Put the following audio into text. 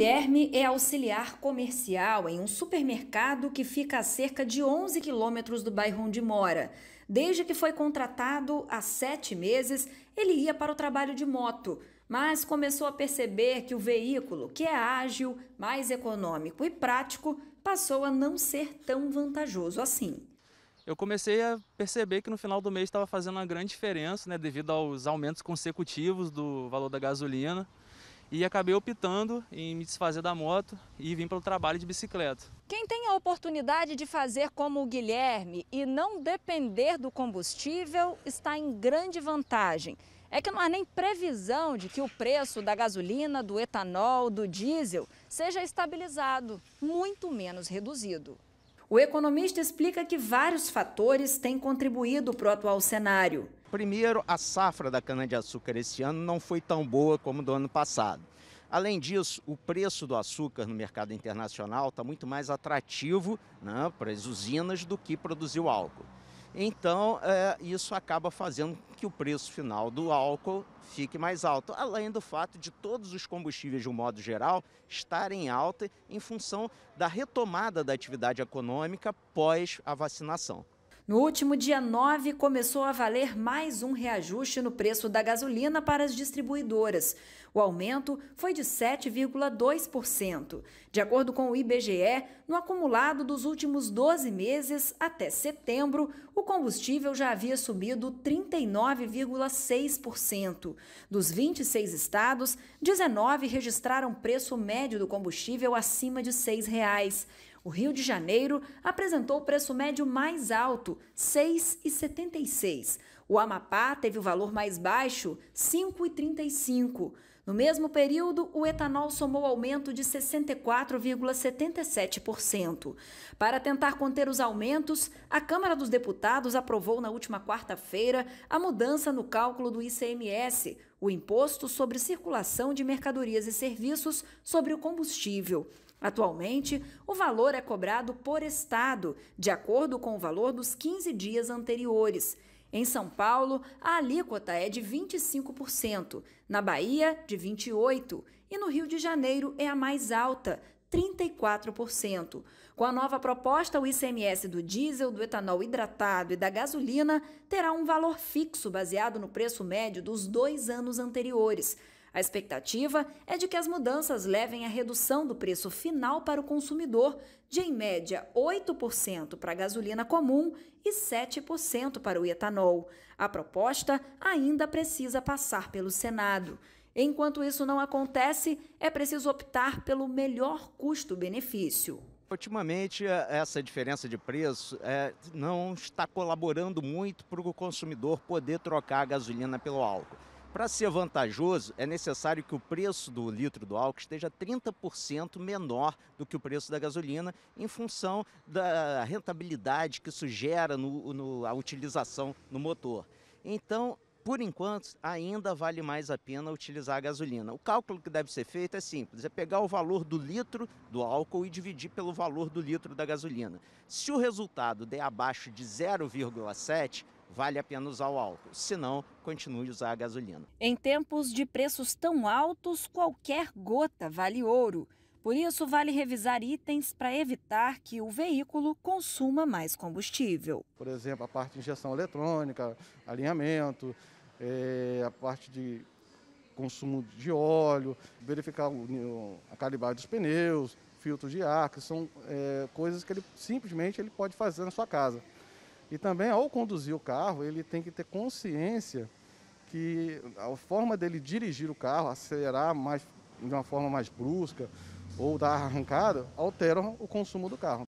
Guilherme é auxiliar comercial em um supermercado que fica a cerca de 11 quilômetros do bairro onde mora. Desde que foi contratado há sete meses, ele ia para o trabalho de moto, mas começou a perceber que o veículo, que é ágil, mais econômico e prático, passou a não ser tão vantajoso assim. Eu comecei a perceber que no final do mês estava fazendo uma grande diferença, né, devido aos aumentos consecutivos do valor da gasolina e acabei optando em me desfazer da moto e vim para o trabalho de bicicleta. Quem tem a oportunidade de fazer como o Guilherme e não depender do combustível está em grande vantagem. É que não há nem previsão de que o preço da gasolina, do etanol, do diesel seja estabilizado, muito menos reduzido. O economista explica que vários fatores têm contribuído para o atual cenário. Primeiro, a safra da cana-de-açúcar esse ano não foi tão boa como do ano passado. Além disso, o preço do açúcar no mercado internacional está muito mais atrativo né, para as usinas do que produzir o álcool. Então, é, isso acaba fazendo que o preço final do álcool fique mais alto, além do fato de todos os combustíveis, de um modo geral, estarem em alta em função da retomada da atividade econômica pós a vacinação. No último dia 9, começou a valer mais um reajuste no preço da gasolina para as distribuidoras. O aumento foi de 7,2%. De acordo com o IBGE, no acumulado dos últimos 12 meses até setembro, o combustível já havia subido 39,6%. Dos 26 estados, 19 registraram preço médio do combustível acima de R$ 6. Reais. O Rio de Janeiro apresentou o preço médio mais alto, 6,76. O Amapá teve o valor mais baixo, 5,35. No mesmo período, o etanol somou aumento de 64,77%. Para tentar conter os aumentos, a Câmara dos Deputados aprovou na última quarta-feira a mudança no cálculo do ICMS, o Imposto sobre Circulação de Mercadorias e Serviços sobre o Combustível. Atualmente, o valor é cobrado por estado, de acordo com o valor dos 15 dias anteriores. Em São Paulo, a alíquota é de 25%, na Bahia, de 28% e no Rio de Janeiro é a mais alta, 34%. Com a nova proposta, o ICMS do diesel, do etanol hidratado e da gasolina terá um valor fixo baseado no preço médio dos dois anos anteriores. A expectativa é de que as mudanças levem à redução do preço final para o consumidor, de em média 8% para a gasolina comum e 7% para o etanol. A proposta ainda precisa passar pelo Senado. Enquanto isso não acontece, é preciso optar pelo melhor custo-benefício. Ultimamente, eh, essa diferença de preço é, não está colaborando muito para o consumidor poder trocar a gasolina pelo álcool. Para ser vantajoso, é necessário que o preço do litro do álcool esteja 30% menor do que o preço da gasolina, em função da rentabilidade que isso gera no, no, a utilização no motor. Então, por enquanto, ainda vale mais a pena utilizar a gasolina. O cálculo que deve ser feito é simples: é pegar o valor do litro do álcool e dividir pelo valor do litro da gasolina. Se o resultado der abaixo de 0,7, vale a pena usar o álcool. senão continue a usar a gasolina. Em tempos de preços tão altos, qualquer gota vale ouro. Por isso, vale revisar itens para evitar que o veículo consuma mais combustível. Por exemplo, a parte de injeção eletrônica, alinhamento, é, a parte de consumo de óleo, verificar o, a calibragem dos pneus, filtros de ar, que são é, coisas que ele simplesmente ele pode fazer na sua casa. E também, ao conduzir o carro, ele tem que ter consciência que a forma dele dirigir o carro, acelerar mais, de uma forma mais brusca ou dar arrancada, altera o consumo do carro.